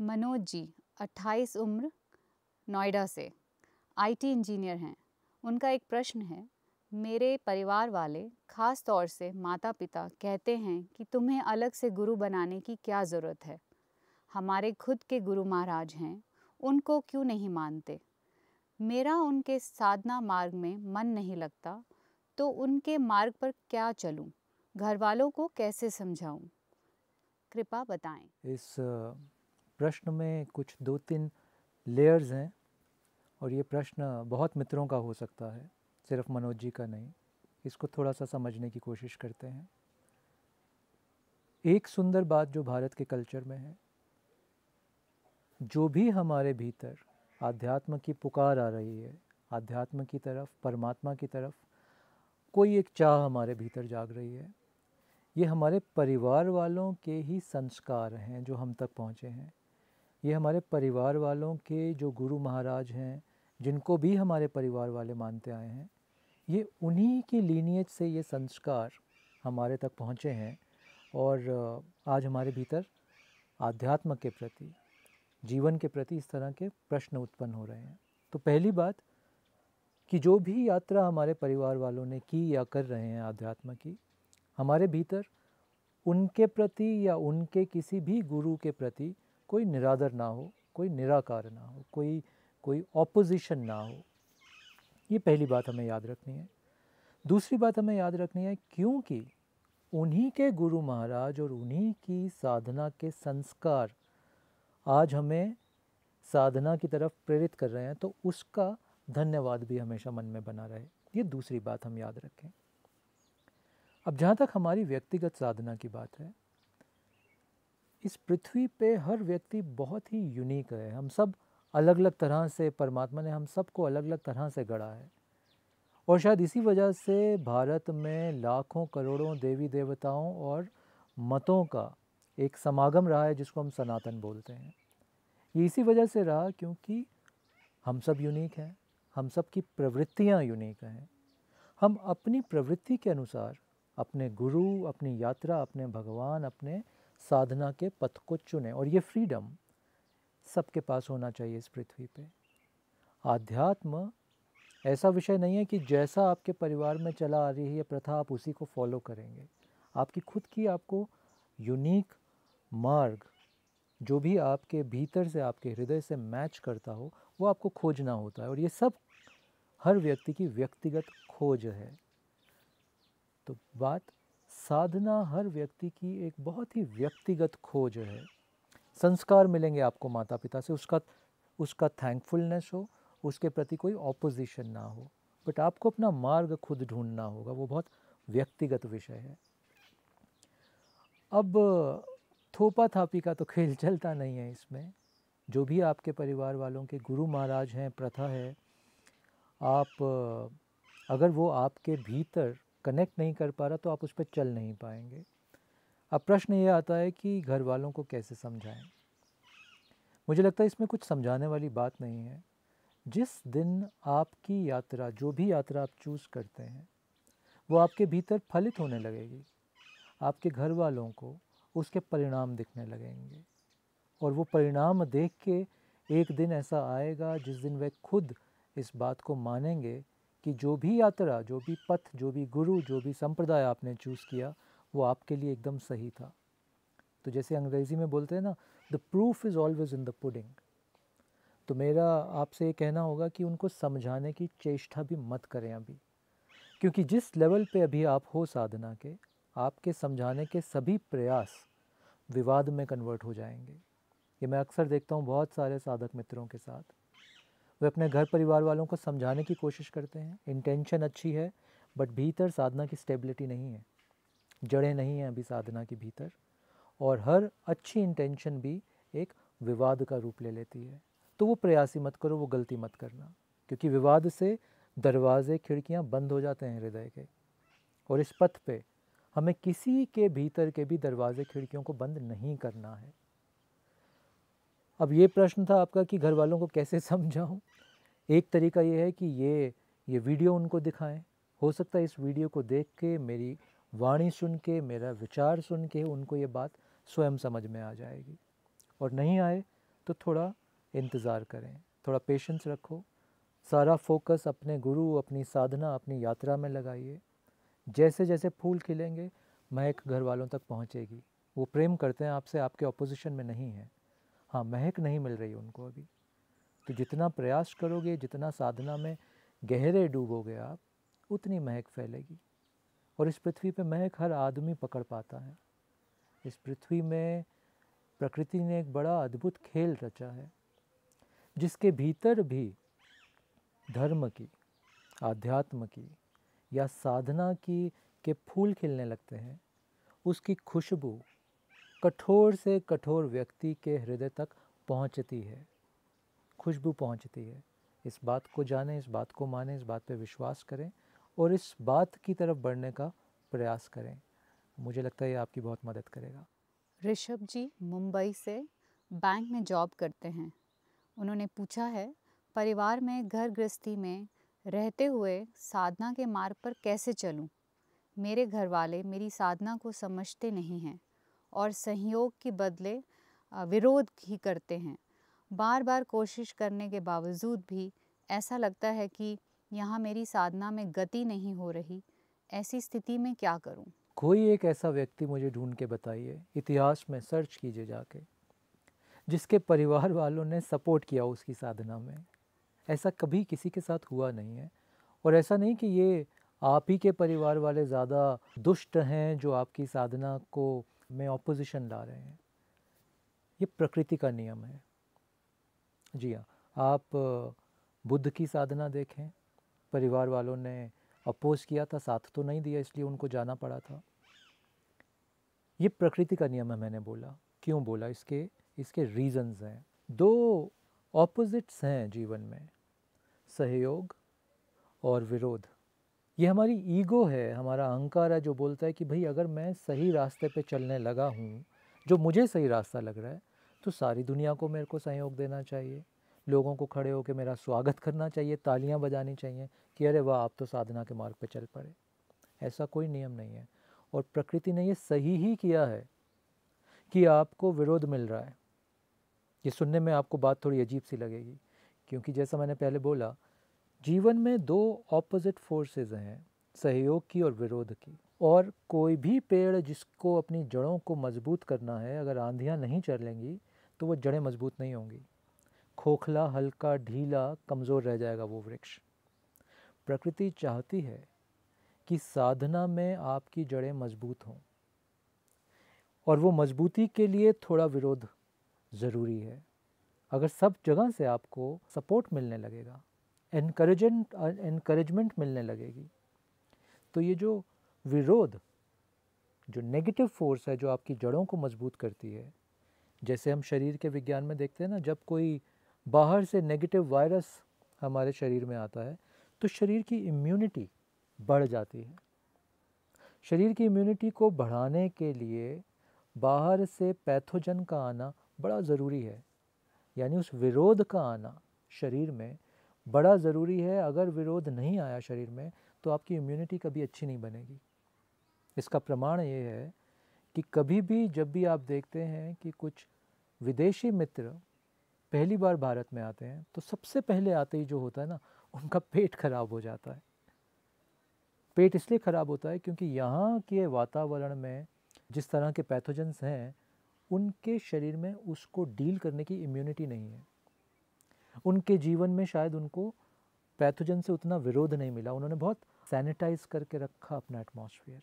मनोज जी 28 उम्र नोएडा से IT engineer हैं उनका एक प्रश्न है मेरे परिवार वाले ख़ास तौर से माता पिता कहते हैं कि तुम्हें अलग से गुरु बनाने की क्या ज़रूरत है हमारे खुद के गुरु महाराज हैं उनको क्यों नहीं मानते मेरा उनके साधना मार्ग में मन नहीं लगता तो उनके मार्ग पर क्या चलूं? घर वालों को कैसे समझाऊं? कृपा बताएं। इस प्रश्न में कुछ दो तीन लेयर्स हैं और ये प्रश्न बहुत मित्रों का हो सकता है सिर्फ मनोज जी का नहीं इसको थोड़ा सा समझने की कोशिश करते हैं एक सुंदर बात जो भारत के कल्चर में है जो भी हमारे भीतर आध्यात्म की पुकार आ रही है आध्यात्म की तरफ परमात्मा की तरफ कोई एक चाह हमारे भीतर जाग रही है ये हमारे परिवार वालों के ही संस्कार हैं जो हम तक पहुँचे हैं ये हमारे परिवार वालों के जो गुरु महाराज हैं जिनको भी हमारे परिवार वाले मानते आए हैं ये उन्हीं की लीनियज से ये संस्कार हमारे तक पहुँचे हैं और आज हमारे भीतर आध्यात्म के प्रति जीवन के प्रति इस तरह के प्रश्न उत्पन्न हो रहे हैं तो पहली बात कि जो भी यात्रा हमारे परिवार वालों ने की या कर रहे हैं आध्यात्म की हमारे भीतर उनके प्रति या उनके किसी भी गुरु के प्रति कोई निरादर ना हो कोई निराकार ना हो कोई कोई ऑपोजिशन ना हो ये पहली बात हमें याद रखनी है दूसरी बात हमें याद रखनी है क्योंकि उन्हीं के गुरु महाराज और उन्हीं की साधना के संस्कार आज हमें साधना की तरफ प्रेरित कर रहे हैं तो उसका धन्यवाद भी हमेशा मन में बना रहे ये दूसरी बात हम याद रखें अब जहाँ तक हमारी व्यक्तिगत साधना की बात है इस पृथ्वी पे हर व्यक्ति बहुत ही यूनिक है हम सब अलग अलग तरह से परमात्मा ने हम सबको अलग अलग तरह से गढ़ा है और शायद इसी वजह से भारत में लाखों करोड़ों देवी देवताओं और मतों का एक समागम रहा है जिसको हम सनातन बोलते हैं ये इसी वजह से रहा क्योंकि हम सब यूनिक हैं हम सब की प्रवृत्तियाँ यूनिक हैं हम अपनी प्रवृत्ति के अनुसार अपने गुरु अपनी यात्रा अपने भगवान अपने साधना के पथ को चुने और ये फ्रीडम सबके पास होना चाहिए इस पृथ्वी पे आध्यात्म ऐसा विषय नहीं है कि जैसा आपके परिवार में चला आ रही है यह प्रथा आप उसी को फॉलो करेंगे आपकी खुद की आपको यूनिक मार्ग जो भी आपके भीतर से आपके हृदय से मैच करता हो वो आपको खोजना होता है और ये सब हर व्यक्ति की व्यक्तिगत खोज है तो बात साधना हर व्यक्ति की एक बहुत ही व्यक्तिगत खोज है संस्कार मिलेंगे आपको माता पिता से उसका उसका थैंकफुलनेस हो उसके प्रति कोई ऑपोजिशन ना हो बट आपको अपना मार्ग खुद ढूंढना होगा वो बहुत व्यक्तिगत विषय है अब थोपा थापी का तो खेल चलता नहीं है इसमें जो भी आपके परिवार वालों के गुरु महाराज हैं प्रथा है आप अगर वो आपके भीतर कनेक्ट नहीं कर पा रहा तो आप उस पर चल नहीं पाएंगे अब प्रश्न ये आता है कि घर वालों को कैसे समझाएं मुझे लगता है इसमें कुछ समझाने वाली बात नहीं है जिस दिन आपकी यात्रा जो भी यात्रा आप चूज़ करते हैं वो आपके भीतर फलित होने लगेगी आपके घर वालों को उसके परिणाम दिखने लगेंगे और वो परिणाम देख के एक दिन ऐसा आएगा जिस दिन वे खुद इस बात को मानेंगे कि जो भी यात्रा जो भी पथ जो भी गुरु जो भी संप्रदाय आपने चूज़ किया वो आपके लिए एकदम सही था तो जैसे अंग्रेज़ी में बोलते हैं ना the proof is always in the pudding तो मेरा आपसे ये कहना होगा कि उनको समझाने की चेष्टा भी मत करें अभी क्योंकि जिस लेवल पे अभी आप हो साधना के आपके समझाने के सभी प्रयास विवाद में कन्वर्ट हो जाएंगे ये मैं अक्सर देखता हूँ बहुत सारे साधक मित्रों के साथ वे अपने घर परिवार वालों को समझाने की कोशिश करते हैं इंटेंशन अच्छी है बट भीतर साधना की स्टेबिलिटी नहीं है जड़ें नहीं हैं अभी साधना के भीतर और हर अच्छी इंटेंशन भी एक विवाद का रूप ले लेती है तो वो प्रयासी मत करो वो गलती मत करना क्योंकि विवाद से दरवाजे खिड़कियाँ बंद हो जाते हैं हृदय के और इस पथ पे हमें किसी के भीतर के भी दरवाजे खिड़कियों को बंद नहीं करना है अब ये प्रश्न था आपका कि घर वालों को कैसे समझाऊँ एक तरीका ये है कि ये ये वीडियो उनको दिखाएं हो सकता है इस वीडियो को देख के मेरी वाणी सुन के मेरा विचार सुन के उनको ये बात स्वयं समझ में आ जाएगी और नहीं आए तो थोड़ा इंतज़ार करें थोड़ा पेशेंस रखो सारा फोकस अपने गुरु अपनी साधना अपनी यात्रा में लगाइए जैसे जैसे फूल खिलेंगे महक घर वालों तक पहुँचेगी वो प्रेम करते हैं आपसे आपके अपोजिशन में नहीं है हाँ महक नहीं मिल रही उनको अभी तो जितना प्रयास करोगे जितना साधना में गहरे डूबोगे आप उतनी महक फैलेगी और इस पृथ्वी पे महक हर आदमी पकड़ पाता है इस पृथ्वी में प्रकृति ने एक बड़ा अद्भुत खेल रचा है जिसके भीतर भी धर्म की आध्यात्म की या साधना की के फूल खिलने लगते हैं उसकी खुशबू कठोर से कठोर व्यक्ति के हृदय तक पहुंचती है खुशबू पहुंचती है इस बात को जाने इस बात को माने इस बात पर विश्वास करें और इस बात की तरफ बढ़ने का प्रयास करें मुझे लगता है ये आपकी बहुत मदद करेगा ऋषभ जी मुंबई से बैंक में जॉब करते हैं उन्होंने पूछा है परिवार में घर गृहस्थी में रहते हुए साधना के मार्ग पर कैसे चलूं? मेरे घर वाले मेरी साधना को समझते नहीं हैं और सहयोग के बदले विरोध ही करते हैं बार बार कोशिश करने के बावजूद भी ऐसा लगता है कि यहाँ मेरी साधना में गति नहीं हो रही ऐसी स्थिति में क्या करूँ कोई एक ऐसा व्यक्ति मुझे ढूंढ के बताइए इतिहास में सर्च कीजिए जाके जिसके परिवार वालों ने सपोर्ट किया उसकी साधना में ऐसा कभी किसी के साथ हुआ नहीं है और ऐसा नहीं कि ये आप ही के परिवार वाले ज़्यादा दुष्ट हैं जो आपकी साधना को में ऑपोजिशन ला रहे हैं ये प्रकृति का नियम है जी हाँ आप बुद्ध की साधना देखें परिवार वालों ने अपोज किया था साथ तो नहीं दिया इसलिए उनको जाना पड़ा था ये प्रकृति का नियम है मैंने बोला क्यों बोला इसके इसके रीजंस हैं दो ऑपोजिट्स हैं जीवन में सहयोग और विरोध ये हमारी ईगो है हमारा अहंकार है जो बोलता है कि भाई अगर मैं सही रास्ते पे चलने लगा हूँ जो मुझे सही रास्ता लग रहा है तो सारी दुनिया को मेरे को सहयोग देना चाहिए लोगों को खड़े होकर मेरा स्वागत करना चाहिए तालियां बजानी चाहिए कि अरे वाह आप तो साधना के मार्ग पर चल पड़े ऐसा कोई नियम नहीं है और प्रकृति ने यह सही ही किया है कि आपको विरोध मिल रहा है ये सुनने में आपको बात थोड़ी अजीब सी लगेगी क्योंकि जैसा मैंने पहले बोला जीवन में दो ऑपोजिट फोर्सेस हैं सहयोग की और विरोध की और कोई भी पेड़ जिसको अपनी जड़ों को मजबूत करना है अगर आंधियाँ नहीं चलेंगी तो वो जड़ें मजबूत नहीं होंगी खोखला हल्का ढीला कमज़ोर रह जाएगा वो वृक्ष प्रकृति चाहती है कि साधना में आपकी जड़ें मजबूत हों और वो मजबूती के लिए थोड़ा विरोध ज़रूरी है अगर सब जगह से आपको सपोर्ट मिलने लगेगा इनक्रेजेंट इनक्रेजमेंट मिलने लगेगी तो ये जो विरोध जो नेगेटिव फोर्स है जो आपकी जड़ों को मजबूत करती है जैसे हम शरीर के विज्ञान में देखते हैं ना जब कोई बाहर से नेगेटिव वायरस हमारे शरीर में आता है तो शरीर की इम्यूनिटी बढ़ जाती है शरीर की इम्यूनिटी को बढ़ाने के लिए बाहर से पैथोजन का आना बड़ा ज़रूरी है यानी उस विरोध का आना शरीर में बड़ा ज़रूरी है अगर विरोध नहीं आया शरीर में तो आपकी इम्यूनिटी कभी अच्छी नहीं बनेगी इसका प्रमाण ये है कि कभी भी जब भी आप देखते हैं कि कुछ विदेशी मित्र पहली बार भारत में आते हैं तो सबसे पहले आते ही जो होता है ना उनका पेट खराब हो जाता है पेट इसलिए ख़राब होता है क्योंकि यहाँ के वातावरण में जिस तरह के पैथोजेंस हैं उनके शरीर में उसको डील करने की इम्यूनिटी नहीं है उनके जीवन में शायद उनको पैथोजन से उतना विरोध नहीं मिला उन्होंने बहुत सैनिटाइज करके रखा अपना एटमॉस्फेयर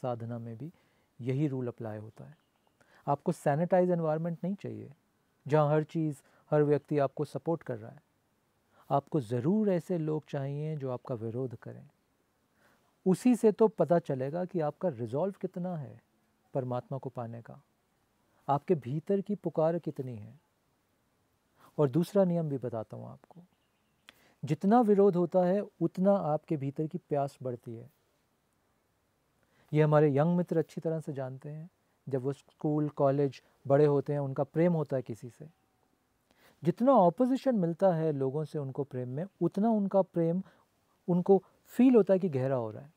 साधना में भी यही रूल अप्लाई होता है आपको सैनिटाइज एनवायरनमेंट नहीं चाहिए जहाँ हर चीज़ हर व्यक्ति आपको सपोर्ट कर रहा है आपको ज़रूर ऐसे लोग चाहिए जो आपका विरोध करें उसी से तो पता चलेगा कि आपका रिजॉल्व कितना है परमात्मा को पाने का आपके भीतर की पुकार कितनी है और दूसरा नियम भी बताता हूँ आपको जितना विरोध होता है उतना आपके भीतर की प्यास बढ़ती है ये हमारे यंग मित्र अच्छी तरह से जानते हैं जब वो स्कूल कॉलेज बड़े होते हैं उनका प्रेम होता है किसी से जितना ऑपोजिशन मिलता है लोगों से उनको प्रेम में उतना उनका प्रेम उनको फील होता है कि गहरा हो रहा है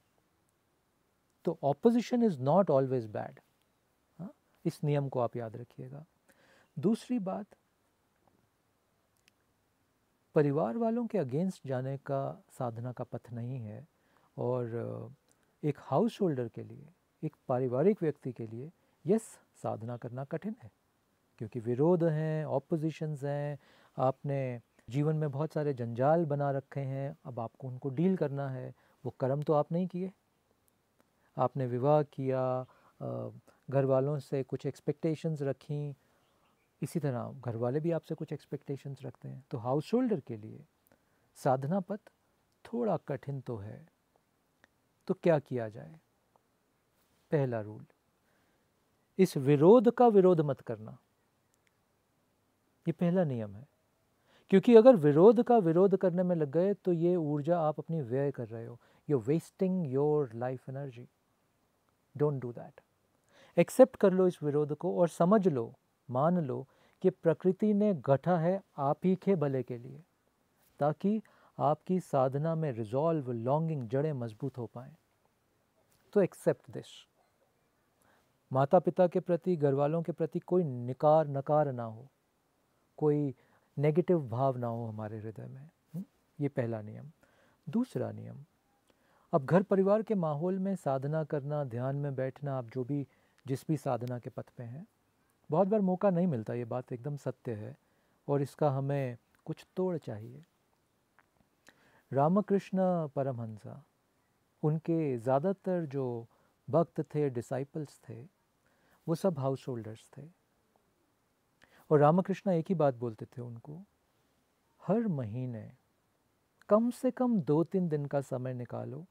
तो opposition is not always bad इस नियम को आप याद रखिएगा दूसरी बात परिवार वालों के अगेंस्ट जाने का साधना का पथ नहीं है और एक हाउस होल्डर के लिए एक पारिवारिक व्यक्ति के लिए यस साधना करना कठिन है क्योंकि विरोध हैं ऑपोजिशंस हैं आपने जीवन में बहुत सारे जंजाल बना रखे हैं अब आपको उनको डील करना है वो कर्म तो आप नहीं किए आपने विवाह किया घर वालों से कुछ एक्सपेक्टेशंस रखी इसी तरह घर वाले भी आपसे कुछ एक्सपेक्टेशंस रखते हैं तो हाउस होल्डर के लिए साधना पथ थोड़ा कठिन तो है तो क्या किया जाए पहला रूल इस विरोध का विरोध मत करना ये पहला नियम है क्योंकि अगर विरोध का विरोध करने में लग गए तो ये ऊर्जा आप अपनी व्यय कर रहे हो you wasting your life energy don't do that accept कर लो इस विरोध को और समझ लो मान लो कि प्रकृति ने गठा है आप ही के भले के लिए ताकि आपकी साधना में रिजॉल्व लॉन्गिंग जड़ें मजबूत हो पाए तो एक्सेप्ट दिस माता पिता के प्रति घर वालों के प्रति कोई निकार नकार ना हो कोई नेगेटिव भाव ना हो हमारे हृदय में हम्म? ये पहला नियम दूसरा नियम अब घर परिवार के माहौल में साधना करना ध्यान में बैठना आप जो भी जिस भी साधना के पथ पे हैं बहुत बार मौका नहीं मिलता ये बात एकदम सत्य है और इसका हमें कुछ तोड़ चाहिए रामकृष्ण परमहंसा उनके ज़्यादातर जो भक्त थे डिसाइपल्स थे वो सब हाउस होल्डर्स थे और रामकृष्ण एक ही बात बोलते थे उनको हर महीने कम से कम दो तीन दिन का समय निकालो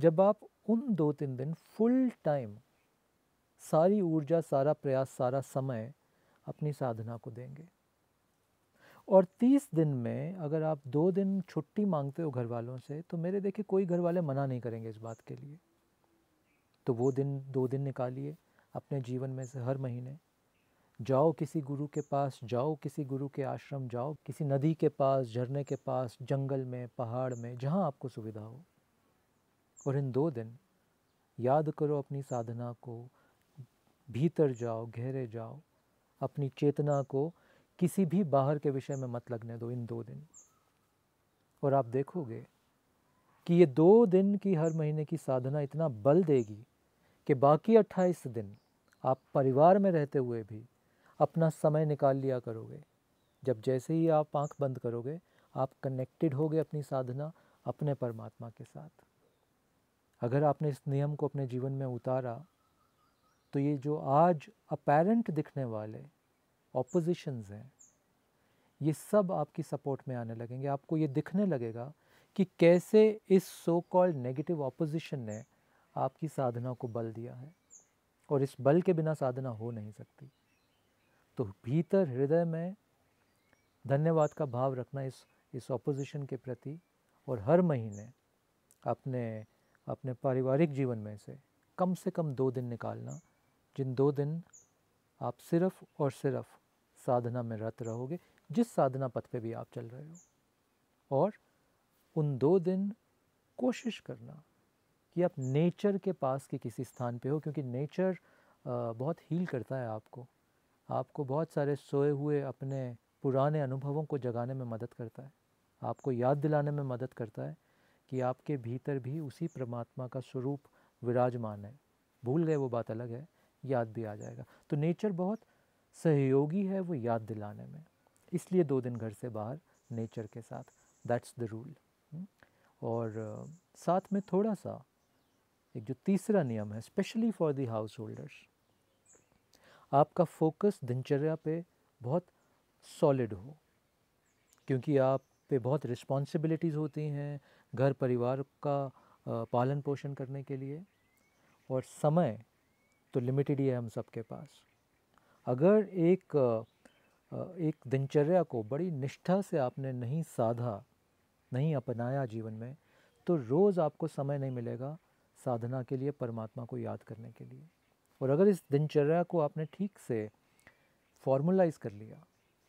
जब आप उन दो तीन दिन फुल टाइम सारी ऊर्जा सारा प्रयास सारा समय अपनी साधना को देंगे और तीस दिन में अगर आप दो दिन छुट्टी मांगते हो घर वालों से तो मेरे देखिए कोई घर वाले मना नहीं करेंगे इस बात के लिए तो वो दिन दो दिन निकालिए अपने जीवन में से हर महीने जाओ किसी गुरु के पास जाओ किसी गुरु के आश्रम जाओ किसी नदी के पास झरने के पास जंगल में पहाड़ में जहाँ आपको सुविधा हो और इन दो दिन याद करो अपनी साधना को भीतर जाओ गहरे जाओ अपनी चेतना को किसी भी बाहर के विषय में मत लगने दो इन दो दिन और आप देखोगे कि ये दो दिन की हर महीने की साधना इतना बल देगी कि बाकी अट्ठाईस दिन आप परिवार में रहते हुए भी अपना समय निकाल लिया करोगे जब जैसे ही आप आंख बंद करोगे आप कनेक्टेड होगे अपनी साधना अपने परमात्मा के साथ अगर आपने इस नियम को अपने जीवन में उतारा तो ये जो आज अपेरेंट दिखने वाले ऑपोजिशंस हैं ये सब आपकी सपोर्ट में आने लगेंगे आपको ये दिखने लगेगा कि कैसे इस सो कॉल्ड नेगेटिव ऑपोजिशन ने आपकी साधना को बल दिया है और इस बल के बिना साधना हो नहीं सकती तो भीतर हृदय में धन्यवाद का भाव रखना इस इस ऑपोजिशन के प्रति और हर महीने अपने अपने पारिवारिक जीवन में से कम से कम दो दिन निकालना जिन दो दिन आप सिर्फ और सिर्फ साधना में रत रहोगे जिस साधना पथ पे भी आप चल रहे हो और उन दो दिन कोशिश करना कि आप नेचर के पास के किसी स्थान पे हो क्योंकि नेचर बहुत हील करता है आपको आपको बहुत सारे सोए हुए अपने पुराने अनुभवों को जगाने में मदद करता है आपको याद दिलाने में मदद करता है कि आपके भीतर भी उसी परमात्मा का स्वरूप विराजमान है भूल गए वो बात अलग है याद भी आ जाएगा तो नेचर बहुत सहयोगी है वो याद दिलाने में इसलिए दो दिन घर से बाहर नेचर के साथ दैट्स द रूल और साथ में थोड़ा सा एक जो तीसरा नियम है specially for the householders आपका फोकस दिनचर्या पे बहुत सॉलिड हो क्योंकि आप पे बहुत रिस्पॉन्सिबिलिटीज़ होती हैं घर परिवार का पालन पोषण करने के लिए और समय तो लिमिटेड ही है हम सब के पास अगर एक एक दिनचर्या को बड़ी निष्ठा से आपने नहीं साधा नहीं अपनाया जीवन में तो रोज़ आपको समय नहीं मिलेगा साधना के लिए परमात्मा को याद करने के लिए और अगर इस दिनचर्या को आपने ठीक से फॉर्मुलाइज कर लिया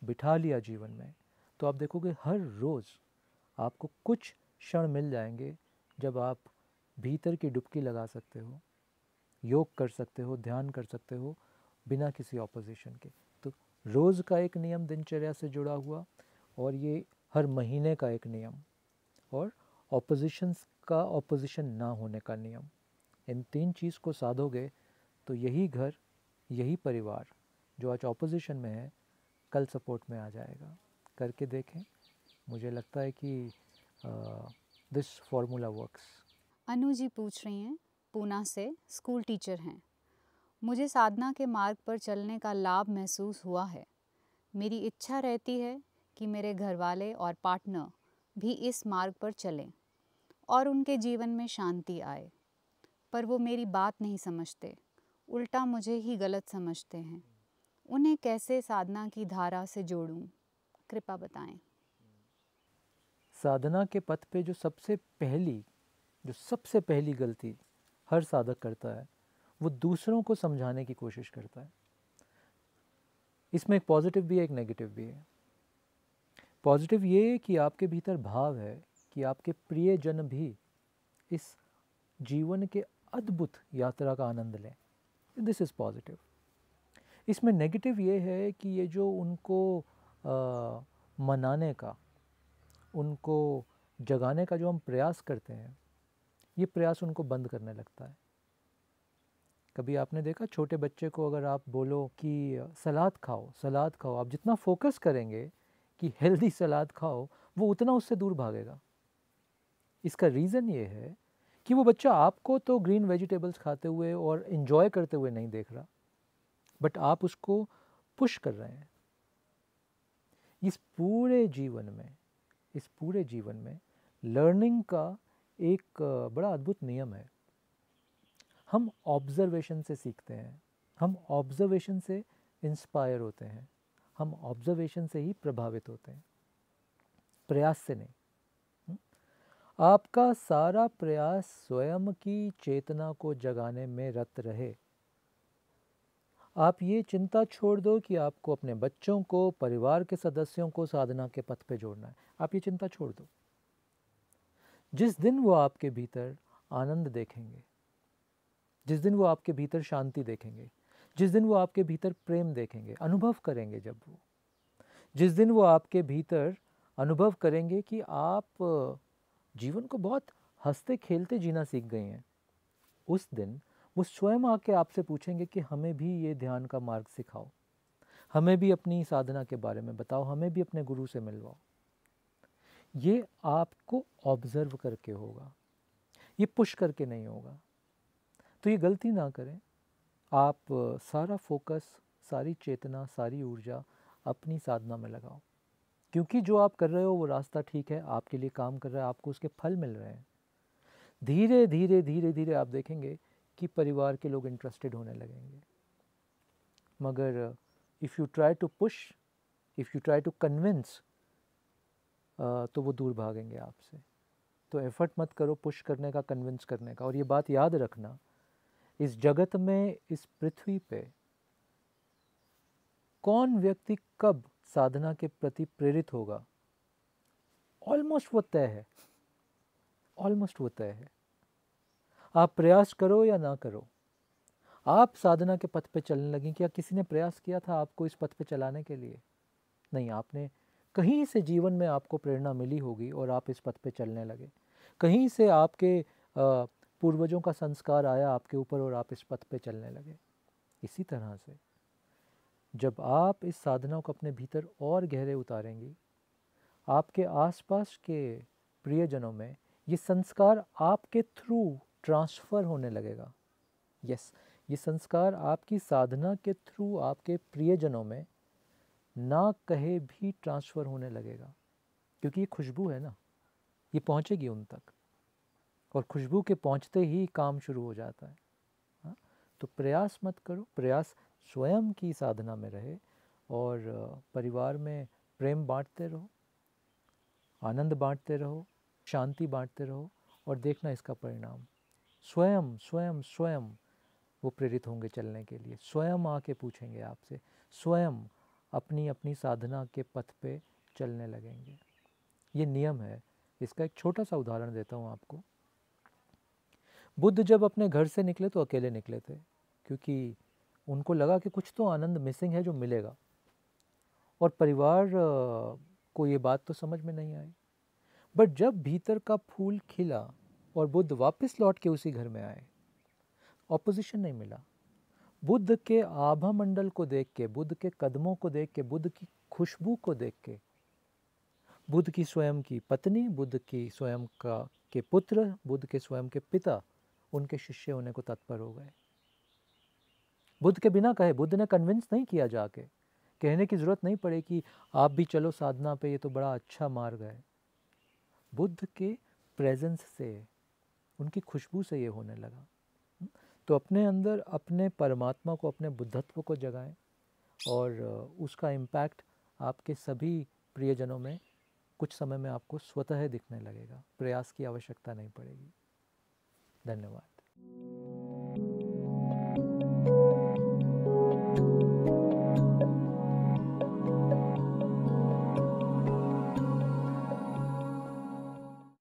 बिठा लिया जीवन में तो आप देखोगे हर रोज़ आपको कुछ क्षण मिल जाएंगे जब आप भीतर की डुबकी लगा सकते हो योग कर सकते हो ध्यान कर सकते हो बिना किसी ऑपोजिशन के तो रोज़ का एक नियम दिनचर्या से जुड़ा हुआ और ये हर महीने का एक नियम और ऑपोजिशंस का ऑपोजिशन ना होने का नियम इन तीन चीज़ को साधोगे तो यही घर यही परिवार जो आज ऑपोजिशन में है कल सपोर्ट में आ जाएगा करके देखें मुझे लगता है कि this formula works Anu ji पूछ रही हैं पूना से स्कूल टीचर हैं मुझे साधना के मार्ग पर चलने का लाभ महसूस हुआ है मेरी इच्छा रहती है कि मेरे घर वाले और पार्टनर भी इस मार्ग पर चलें और उनके जीवन में शांति आए पर वो मेरी बात नहीं समझते उल्टा मुझे ही गलत समझते हैं उन्हें कैसे साधना की धारा से जोड़ूं? कृपा बताएं। साधना के पथ पे जो सबसे पहली जो सबसे पहली गलती हर साधक करता है वो दूसरों को समझाने की कोशिश करता है इसमें एक पॉजिटिव भी है एक नेगेटिव भी है पॉजिटिव ये है कि आपके भीतर भाव है कि आपके प्रियजन भी इस जीवन के अद्भुत यात्रा का आनंद लें दिस इज़ पॉजिटिव इसमें नेगेटिव ये है कि ये जो उनको आ, मनाने का उनको जगाने का जो हम प्रयास करते हैं ये प्रयास उनको बंद करने लगता है कभी आपने देखा छोटे बच्चे को अगर आप बोलो कि सलाद खाओ सलाद खाओ आप जितना फोकस करेंगे कि हेल्दी सलाद खाओ वो उतना उससे दूर भागेगा इसका रीज़न ये है कि वो बच्चा आपको तो ग्रीन वेजिटेबल्स खाते हुए और इन्जॉय करते हुए नहीं देख रहा बट आप उसको पुश कर रहे हैं इस पूरे जीवन में इस पूरे जीवन में लर्निंग का एक बड़ा अद्भुत नियम है हम ऑब्जर्वेशन से सीखते हैं हम ऑब्जर्वेशन से इंस्पायर होते हैं हम ऑब्जर्वेशन से ही प्रभावित होते हैं प्रयास से नहीं आपका सारा प्रयास स्वयं की चेतना को जगाने में रत रहे आप ये चिंता छोड़ दो कि आपको अपने बच्चों को परिवार के सदस्यों को साधना के पथ पे जोड़ना है आप ये चिंता छोड़ दो जिस दिन वो आपके भीतर आनंद देखेंगे जिस दिन वो आपके भीतर शांति देखेंगे जिस दिन वो आपके भीतर प्रेम देखेंगे अनुभव करेंगे जब वो जिस दिन वो आपके भीतर अनुभव करेंगे कि आप जीवन को बहुत हंसते खेलते जीना सीख गए हैं उस दिन वो स्वयं आके आपसे पूछेंगे कि हमें भी ये ध्यान का मार्ग सिखाओ हमें भी अपनी साधना के बारे में बताओ हमें भी अपने गुरु से मिलवाओ ये आपको ऑब्ज़र्व करके होगा ये पुश करके नहीं होगा तो ये गलती ना करें आप सारा फोकस सारी चेतना सारी ऊर्जा अपनी साधना में लगाओ क्योंकि जो आप कर रहे हो वो रास्ता ठीक है आपके लिए काम कर रहा है आपको उसके फल मिल रहे हैं धीरे धीरे धीरे धीरे आप देखेंगे कि परिवार के लोग इंटरेस्टेड होने लगेंगे मगर if you try to push if you try to convince तो वो दूर भागेंगे आपसे तो एफ़र्ट मत करो पुश करने का कन्विंस करने का और ये बात याद रखना इस जगत में इस पृथ्वी पे कौन व्यक्ति कब साधना के प्रति प्रेरित होगा ऑलमोस्ट वो तय है ऑलमोस्ट वो तय है आप प्रयास करो या ना करो आप साधना के पथ पे चलने लगी क्या किसी ने प्रयास किया था आपको इस पथ पे चलाने के लिए नहीं आपने कहीं से जीवन में आपको प्रेरणा मिली होगी और आप इस पथ पे चलने लगे कहीं से आपके पूर्वजों का संस्कार आया आपके ऊपर और आप इस पथ पे चलने लगे इसी तरह से जब आप इस साधना को अपने भीतर और गहरे उतारेंगी आपके आसपास के प्रियजनों में ये संस्कार आपके थ्रू ट्रांसफ़र होने लगेगा यस ये संस्कार आपकी साधना के थ्रू आपके प्रियजनों में ना कहे भी ट्रांसफ़र होने लगेगा क्योंकि ये खुशबू है ना ये पहुंचेगी उन तक और खुशबू के पहुंचते ही काम शुरू हो जाता है हा? तो प्रयास मत करो प्रयास स्वयं की साधना में रहे और परिवार में प्रेम बांटते रहो आनंद बांटते रहो शांति बांटते रहो और देखना इसका परिणाम स्वयं स्वयं स्वयं वो प्रेरित होंगे चलने के लिए स्वयं आके पूछेंगे आपसे स्वयं अपनी अपनी साधना के पथ पे चलने लगेंगे ये नियम है इसका एक छोटा सा उदाहरण देता हूँ आपको बुद्ध जब अपने घर से निकले तो अकेले निकले थे क्योंकि उनको लगा कि कुछ तो आनंद मिसिंग है जो मिलेगा और परिवार को ये बात तो समझ में नहीं आई बट जब भीतर का फूल खिला और बुद्ध वापस लौट के उसी घर में आए ऑपोजिशन नहीं मिला बुद्ध के आभा मंडल को देख के बुद्ध के कदमों को देख के बुद्ध की खुशबू को देख के बुद्ध की स्वयं की पत्नी बुद्ध की स्वयं का के पुत्र बुद्ध के स्वयं के पिता उनके शिष्य होने को तत्पर हो गए बुद्ध के बिना कहे बुद्ध ने कन्विंस नहीं किया जाके कहने की ज़रूरत नहीं पड़े कि आप भी चलो साधना पे ये तो बड़ा अच्छा मार्ग है बुद्ध के प्रेजेंस से उनकी खुशबू से ये होने लगा तो अपने अंदर अपने परमात्मा को अपने बुद्धत्व को जगाएं और उसका इम्पैक्ट आपके सभी प्रियजनों में कुछ समय में आपको स्वतः दिखने लगेगा प्रयास की आवश्यकता नहीं पड़ेगी धन्यवाद